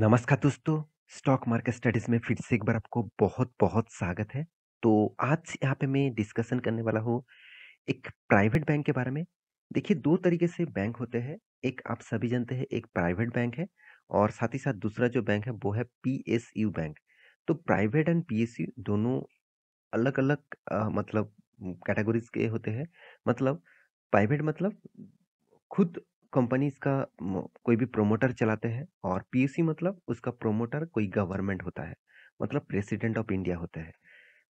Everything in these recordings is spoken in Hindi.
नमस्कार दोस्तों स्टॉक मार्केट स्टडीज में फिर से एक बार आपको बहुत बहुत स्वागत है तो आज यहाँ पे मैं डिस्कशन करने वाला हूँ एक प्राइवेट बैंक के बारे में देखिए दो तरीके से बैंक होते हैं एक आप सभी जानते हैं एक प्राइवेट बैंक है और साथ ही साथ दूसरा जो बैंक है वो है पी बैंक तो प्राइवेट एंड पी दोनों अलग अलग आ, मतलब कैटेगरीज के होते हैं मतलब प्राइवेट मतलब खुद कंपनीज का कोई भी प्रोमोटर चलाते हैं और पीयूसी मतलब उसका प्रोमोटर कोई गवर्नमेंट होता है मतलब प्रेसिडेंट ऑफ इंडिया होता है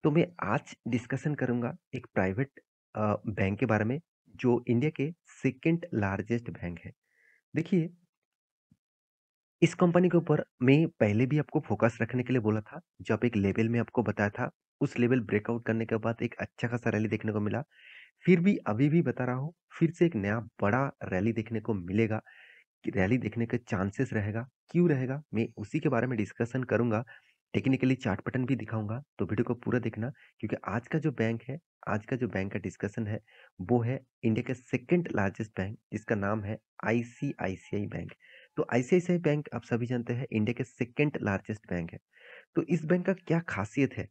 तो मैं आज डिस्कशन करूंगा एक प्राइवेट बैंक के बारे में जो इंडिया के सेकेंड लार्जेस्ट बैंक है देखिए इस कंपनी के ऊपर मैं पहले भी आपको फोकस रखने के लिए बोला था जब एक लेवल में आपको बताया था उस लेवल ब्रेकआउट करने के बाद एक अच्छा खासा रैली देखने को मिला फिर भी अभी भी बता रहा हूँ फिर से एक नया बड़ा रैली देखने को मिलेगा रैली देखने के चांसेस रहेगा क्यों रहेगा मैं उसी के बारे में डिस्कशन करूंगा टेक्निकली चार्ट पैटर्न भी दिखाऊंगा तो वीडियो को पूरा देखना क्योंकि आज का जो बैंक है आज का जो बैंक का डिस्कशन है वो है इंडिया के सेकंड लार्जेस्ट बैंक जिसका नाम है आईसीआईसीआई बैंक तो आईसीआईसीआई बैंक आप सभी जानते हैं इंडिया के सेकंड लार्जेस्ट बैंक है तो इस बैंक का क्या खासियत है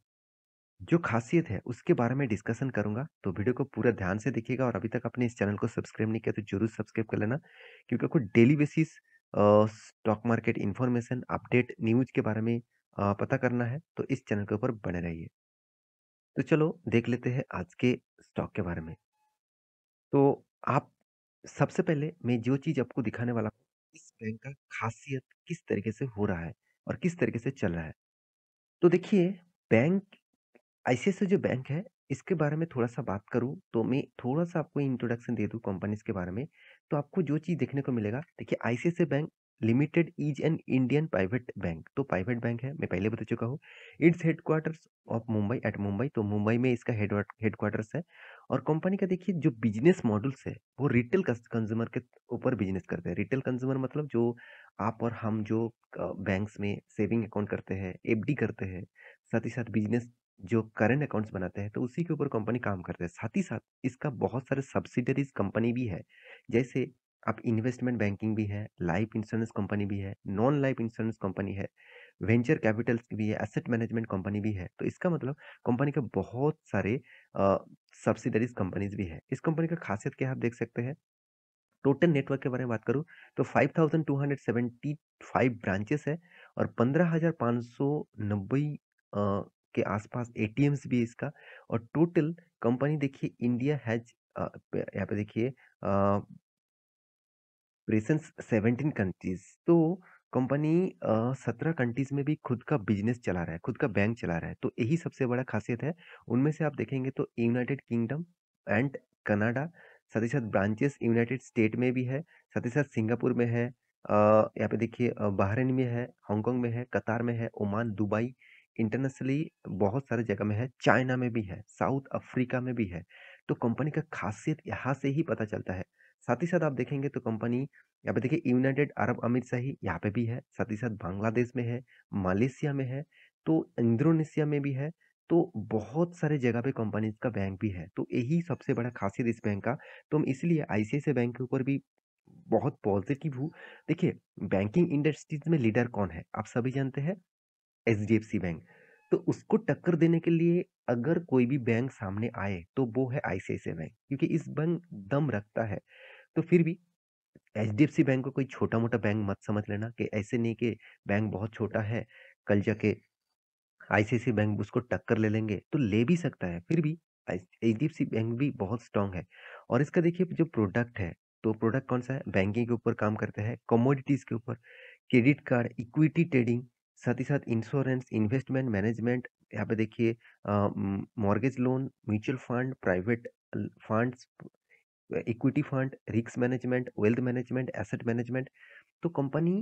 जो खासियत है उसके बारे में डिस्कशन करूंगा तो वीडियो को पूरा ध्यान से देखिएगा और अभी तक आपने इस चैनल को सब्सक्राइब नहीं किया तो जरूर सब्सक्राइब कर लेना क्योंकि आपको daily basis stock market information update news के बारे में आ, पता करना है तो इस चैनल के ऊपर बने रहिए तो चलो देख लेते हैं आज के स्टॉक के बारे में तो आप सबसे पहले मैं जो चीज़ आपको दिखाने वाला हूँ इस बैंक का खासियत किस तरीके से हो रहा है और किस तरीके से चल रहा है तो देखिए बैंक सी जो बैंक है इसके बारे में थोड़ा-सा बात करूँ तो मैं थोड़ा-सा आपको इंट्रोडक्शन दे दूँ कंपनीज़ के बारे में, तो आपको जो चीज़ देखने को मिलेगा देखिए C bank limited is an Indian private bank तो प्राइवेट बैंक है मैं पहले बता चुका हूँ। Its headquarters of Mumbai at Mumbai तो मुंबई में इसका हेड हेडक्वार्टर्स है और कंपनी का देखिए जो बिज़नेस मॉडल्स है वो रिटेल कंज्यूमर के ऊपर बिज़नेस करते हैं। रिटेल कंज्यूमर मतलब जो आप और हम जो अ, बैंक्स में सेविंग अकाउंट करते हैं, एफडी करते हैं, साथ ही साथ बिज़नेस जो करंट अकाउंट्स बनाते हैं तो उसी के ऊपर कंपनी काम करते हैं साथ ही साथ इसका बहुत सारे सब्सिडरीज कंपनी भी है जैसे आप इन्वेस्टमेंट बैंकिंग भी है लाइफ इंश्योरेंस कंपनी भी है नॉन लाइफ इंश्योरेंस कंपनी है वेंचर कैपिटल्स भी है एसेट मैनेजमेंट कंपनी भी है तो इसका मतलब कंपनी के बहुत सारे सब्सिडरीज कंपनीज भी है इस कंपनी का खासियत क्या आप देख सकते हैं टोटल नेटवर्क के बारे में बात करूँ तो फाइव ब्रांचेस है और नब्बे के आसपास ए भी है इसका और टोटल कंपनी देखिए इंडिया हैज यहाँ पे देखिए प्रेजेंस सेवनटीन कंट्रीज तो कंपनी सत्रह कंट्रीज में भी खुद का बिजनेस चला रहा है खुद का बैंक चला रहा है तो यही सबसे बड़ा खासियत है उनमें से आप देखेंगे तो यूनाइटेड किंगडम एंड कनाडा साथ ही साथ ब्रांचेस यूनाइटेड स्टेट में भी है साथ ही साथ सिंगापुर में है यहाँ पे देखिए बहरीन में है हांगकॉन्ग में है कतार में है ओमान दुबई इंटरनेशनली बहुत सारे जगह में है चाइना में भी है साउथ अफ्रीका में भी है तो कंपनी का खासियत यहाँ से ही पता चलता है साथ ही साथ आप देखेंगे तो कंपनी यहाँ पे देखिए यूनाइटेड अरब अमीर सही यहाँ पे भी है साथ ही साथ बांग्लादेश में है मलेशिया में है तो इंडोनेशिया में भी है तो बहुत सारे जगह पे कंपनीज का बैंक भी है तो यही सबसे बड़ा खासियत इस बैंक का तो हम इसलिए आई बैंक के ऊपर भी बहुत पॉजिटिव हूँ देखिए बैंकिंग इंडस्ट्रीज में लीडर कौन है आप सभी जानते हैं एच बैंक तो उसको टक्कर देने के लिए अगर कोई भी बैंक सामने आए तो वो है आईसीआईसीआई बैंक क्योंकि इस बैंक दम रखता है तो फिर भी एच बैंक को कोई छोटा मोटा बैंक मत समझ लेना कि ऐसे नहीं कि बैंक बहुत छोटा है कल जाके आईसीआईसी बैंक उसको टक्कर ले लेंगे तो ले भी सकता है फिर भी एच बैंक भी बहुत स्ट्रांग है और इसका देखिए जो प्रोडक्ट है तो प्रोडक्ट कौन सा है बैंकिंग के ऊपर काम करते हैं कमोडिटीज़ के ऊपर क्रेडिट कार्ड इक्विटी ट्रेडिंग साथ ही साथ इंश्योरेंस इन्वेस्टमेंट मैनेजमेंट यहाँ पे देखिए mortgage loan mutual fund private funds equity fund रिक्स management wealth management asset management तो कंपनी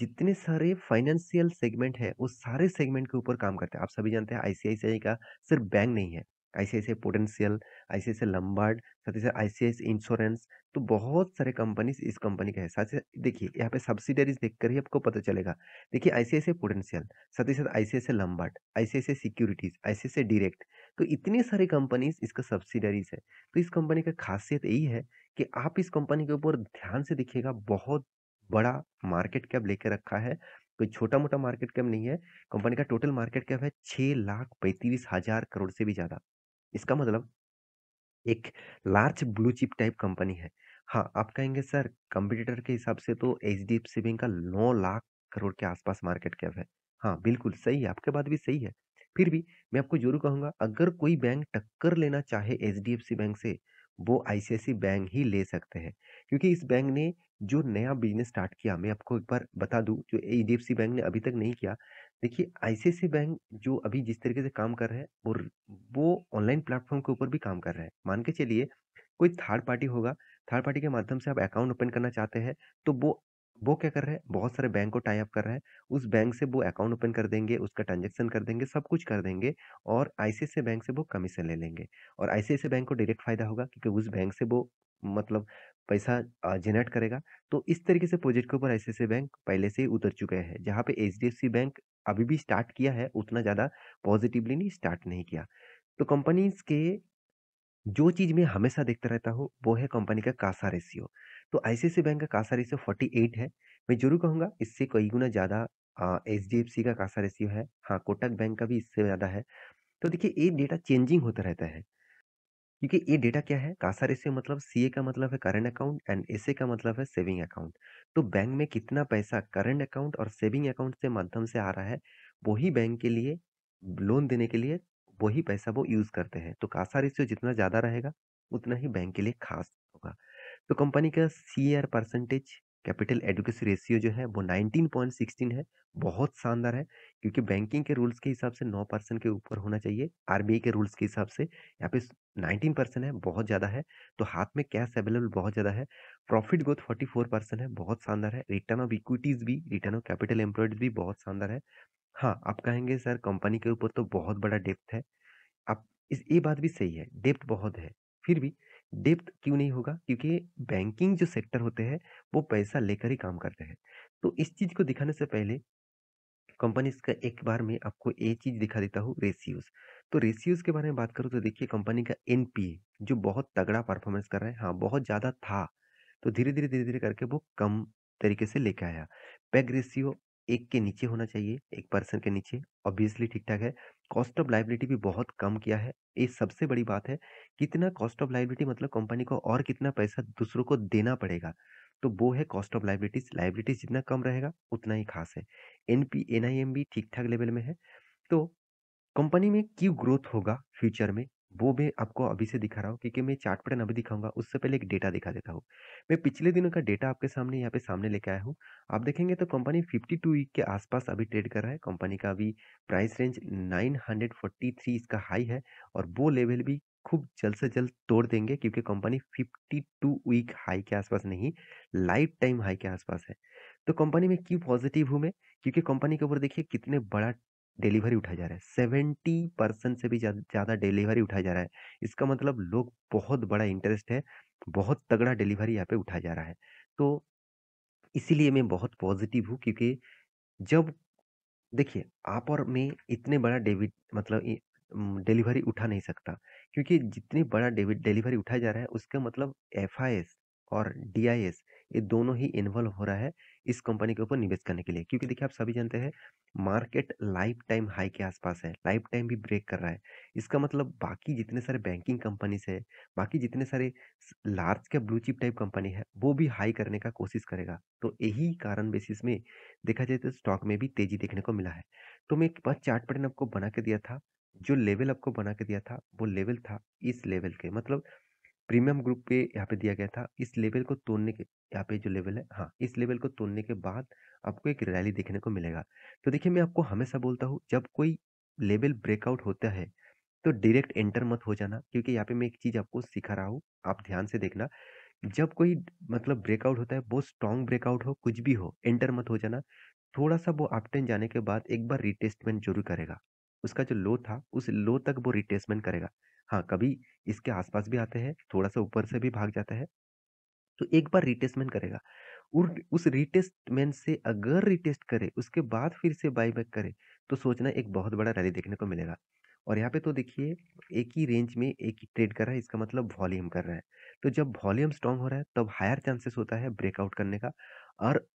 जितने सारे फाइनेंशियल सेगमेंट है वो सारे सेगमेंट के ऊपर काम करते हैं आप सभी जानते हैं आईसीआईसीआई का सिर्फ बैंक नहीं है आई पोटेंशियल आई लंबार्ड साथ ही साथ आई इंश्योरेंस तो बहुत सारे कंपनीज इस कंपनी का है साथ ही देखिए यहाँ पे सब्सिडरीज देख कर ही आपको पता चलेगा देखिए आई पोटेंशियल साथ ही साथ I Lombard I securities I direct तो इतनी सारी कंपनीज इसका सब्सिडरीज है तो इस कंपनी का खासियत यही है कि आप इस कंपनी के ऊपर ध्यान से देखिएगा बहुत बड़ा मार्केट कैप लेकर रखा है कोई छोटा मोटा मार्केट कैप नहीं है कंपनी का टोटल मार्केट कैप है छः लाख पैंतीस हज़ार करोड़ से भी ज़्यादा इसका मतलब एक large blue chip type company है हाँ आप कहेंगे सर कंपटीटर के हिसाब से तो H D F C bank का नौ लाख करोड़ के आसपास मार्केट कैप है हाँ बिल्कुल सही है आपके बात भी सही है फिर भी मैं आपको जरूर कहूँगा अगर कोई बैंक टक्कर लेना चाहे H D F C bank से वो आईसीआईसी बैंक ही ले सकते हैं क्योंकि इस बैंक ने जो नया बिजनेस स्टार्ट किया मैं आपको एक बार बता दूं जो H D F C bank ने अभी तक नहीं किया देखिए आईसीआईसी बैंक जो अभी जिस तरीके से काम कर रहे हैं वो वो ऑनलाइन प्लेटफॉर्म के ऊपर भी काम कर रहे हैं मान के चलिए कोई थर्ड पार्टी होगा थर्ड पार्टी के माध्यम से आप अकाउंट ओपन करना चाहते हैं तो वो वो क्या कर रहे हैं बहुत सारे बैंक को टाई अप कर रहा है उस बैंक से वो अकाउंट ओपन कर देंगे उसका ट्रांजेक्शन कर देंगे सब कुछ कर देंगे और आई बैंक से वो कमीशन ले लेंगे और आई बैंक को डायरेक्ट फायदा होगा क्योंकि उस बैंक से वो मतलब पैसा जनरेट करेगा तो इस तरीके से प्रोजेक्ट के ऊपर आई बैंक पहले से ही उतर चुके हैं जहाँ पे एच बैंक अभी भी स्टार्ट किया है उतना ज़्यादा पॉजिटिवली नहीं स्टार्ट नहीं किया तो कंपनीज के जो चीज़ मैं हमेशा देखता रहता हूँ वो है कंपनी का कासा रेशियो तो आई बैंक का कासा रेशियो फोर्टी एट है मैं जरूर कहूँगा इससे कई गुना ज़्यादा एच डी एफ सी का कासा रेशियो है हाँ कोटक बैंक का भी इससे ज़्यादा है तो देखिए ये डेटा चेंजिंग होता रहता है क्योंकि ये डेटा क्या है कासा रेशियो मतलब सीए का मतलब है करंट अकाउंट एंड एस का मतलब है सेविंग अकाउंट तो बैंक में कितना पैसा करंट अकाउंट और सेविंग अकाउंट से माध्यम से आ रहा है वही बैंक के लिए लोन देने के लिए वही पैसा वो यूज़ करते हैं तो कासा रेशियो जितना ज़्यादा रहेगा उतना ही बैंक के लिए खास होगा तो कंपनी का C R percentage capital adequacy ratio जो है वो 19.16 है बहुत शानदार है क्योंकि बैंकिंग के रूल्स के हिसाब से 9 परसेंट के ऊपर होना चाहिए आरबीआई के रूल्स के हिसाब से यहाँ पे 19 परसेंट है बहुत ज़्यादा है तो हाथ में कैश अवेलेबल बहुत ज़्यादा है प्रॉफिट ग्रोथ 44 परसेंट है बहुत शानदार है रिटर्न ऑफ इक्विटीज़ भी रिटर्न ऑफ कैपिटल एम्प्लॉयड भी बहुत शानदार है हाँ आप कहेंगे सर कंपनी के ऊपर तो बहुत बड़ा डेप्थ है आप इस ये बात भी सही है डेप्थ बहुत है फिर भी डेप्थ क्यों नहीं होगा क्योंकि बैंकिंग जो सेक्टर होते हैं वो पैसा लेकर ही काम करते हैं तो इस चीज़ को दिखाने से पहले कंपनीज का एक बार में आपको ये चीज़ दिखा देता हूँ रेशियोज तो रेशियोज के बारे में बात करूँ तो देखिए कंपनी का एन जो बहुत तगड़ा परफॉर्मेंस कर रहा है हाँ बहुत ज़्यादा था तो धीरे धीरे धीरे धीरे करके वो कम तरीके से लेके आया पैग रेशियो एक के नीचे होना चाहिए एक परसेंट के नीचे ऑब्वियसली ठीक ठाक है कॉस्ट ऑफ लाइबिलिटी भी बहुत कम किया है ये सबसे बड़ी बात है कितना कॉस्ट ऑफ लाइबिलिटी मतलब कंपनी को और कितना पैसा दूसरों को देना पड़ेगा तो वो है कॉस्ट ऑफ लाइबिलिटीज लाइबिलिटीज जितना कम रहेगा उतना ही खास है N P N I M भी ठीक ठाक लेवल में है तो कंपनी में क्यों ग्रोथ होगा फ्यूचर में वो मैं आपको अभी से दिखा रहा हूँ क्योंकि मैं चार्ट पैटर्न अभी दिखाऊंगा उससे पहले एक डेटा दिखा देता हूँ मैं पिछले दिनों का डेटा आपके सामने यहाँ पे सामने लेके आया हूँ आप देखेंगे तो कंपनी 52 वीक के आसपास अभी ट्रेड कर रहा है कंपनी का अभी प्राइस रेंज 943 इसका हाई है और वो लेवल भी खूब जल्द से जल्द तोड़ देंगे क्योंकि कंपनी 52 वीक हाई के आसपास नहीं लाइफ टाइम हाई के आसपास है तो कंपनी में क्यों पॉजिटिव हूँ मैं क्योंकि कंपनी के ऊपर देखिए कितने बड़ा डिलीवरी उठा जा रहा है सेवेंटी परसेंट से भी ज़्यादा डिलीवरी उठा जा रहा है इसका मतलब लोग बहुत बड़ा इंटरेस्ट है बहुत तगड़ा डिलीवरी यहाँ पे उठा जा रहा है तो इसीलिए मैं बहुत पॉजिटिव हूँ क्योंकि जब देखिए आप और मैं इतने बड़ा डेबिट मतलब डिलीवरी उठा नहीं सकता क्योंकि जितनी बड़ा डिलीवरी उठाया जा रहा है उसका मतलब एफ और डी ये दोनों ही इन्वॉल्व हो रहा है इस कंपनी के ऊपर निवेश करने के लिए क्योंकि देखिए आप सभी जानते हैं मार्केट लाइफ टाइम हाई के आसपास है लाइफ टाइम भी ब्रेक कर रहा है इसका मतलब बाकी जितने सारे बैंकिंग कंपनीज है बाकी जितने सारे लार्ज के ब्लू चिप टाइप कंपनी है वो भी हाई करने का कोशिश करेगा तो यही कारण बेसिस में देखा जाए तो स्टॉक में भी तेजी देखने को मिला है तो मैं एक बार चार्ट पैटर्न आपको बना के दिया था जो लेवल आपको बना के दिया था वो लेवल था इस लेवल के मतलब प्रीमियम ग्रुप पे यहाँ पे दिया गया था इस लेवल को तोड़ने के यहाँ पे जो लेवल है हाँ इस लेवल को तोड़ने के बाद आपको एक रैली देखने को मिलेगा तो देखिए मैं आपको हमेशा बोलता हूँ जब कोई लेवल ब्रेकआउट होता है तो डायरेक्ट एंटर मत हो जाना क्योंकि यहाँ पे मैं एक चीज़ आपको सिखा रहा हूँ आप ध्यान से देखना जब कोई मतलब ब्रेकआउट होता है बहुत स्ट्रॉन्ग ब्रेकआउट हो कुछ भी हो एंटर मत हो जाना थोड़ा सा वो अपटेन जाने के बाद एक बार रिटेस्टमेंट जरूर करेगा उसका जो लो था उस लो तक वो रिटेसमेंट करेगा हाँ कभी इसके आसपास भी आते हैं थोड़ा सा ऊपर से भी भाग जाता है तो एक बार रिटेस्टमेंट करेगा और उस रिटेस्टमेंट से अगर रिटेस्ट करे उसके बाद फिर से बाई बैक करे तो सोचना एक बहुत बड़ा रैली देखने को मिलेगा और यहाँ पे तो देखिए एक ही रेंज में एक ही ट्रेड कर रहा है इसका मतलब वॉल्यूम कर रहा है तो जब वॉल्यूम स्ट्रांग हो रहा है तब हायर चांसेस होता है ब्रेकआउट करने का और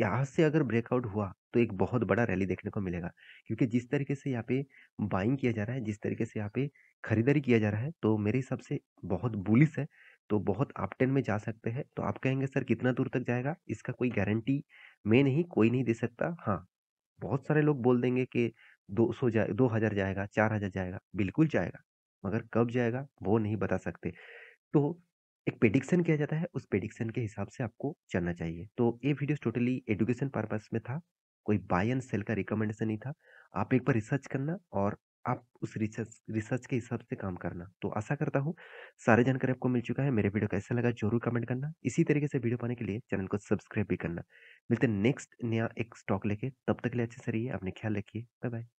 यहाँ से अगर ब्रेकआउट हुआ तो एक बहुत बड़ा रैली देखने को मिलेगा क्योंकि जिस तरीके से यहाँ पे बाइंग किया जा रहा है जिस तरीके से यहाँ पे खरीदारी किया जा रहा है तो मेरे हिसाब से बहुत बुलिस है तो बहुत टेन में जा सकते हैं तो आप कहेंगे सर कितना दूर तक जाएगा इसका कोई गारंटी मैं नहीं कोई नहीं दे सकता हाँ बहुत सारे लोग बोल देंगे कि दो सौ जाए दो हज़ार जाएगा चार हज़ार जाएगा बिल्कुल जाएगा मगर कब जाएगा वो नहीं बता सकते तो एक प्रेडिक्शन किया जाता है उस प्रेडिक्शन के हिसाब से आपको चलना चाहिए तो ये वीडियो टोटली एडुकेशन पर्पस में था कोई बाय एंड सेल का रिकमेंडेशन नहीं था आप एक बार रिसर्च करना और आप उस रिसर्च रिसर्च के हिसाब से काम करना तो आशा करता हूँ सारे जानकारी आपको मिल चुका है मेरे वीडियो कैसा लगा जरूर कमेंट करना इसी तरीके से वीडियो पाने के लिए चैनल को सब्सक्राइब भी करना मिलते हैं नेक्स्ट नया एक स्टॉक लेके तब तक के लिए अच्छे से रहिए अपने ख्याल रखिए बाय बाय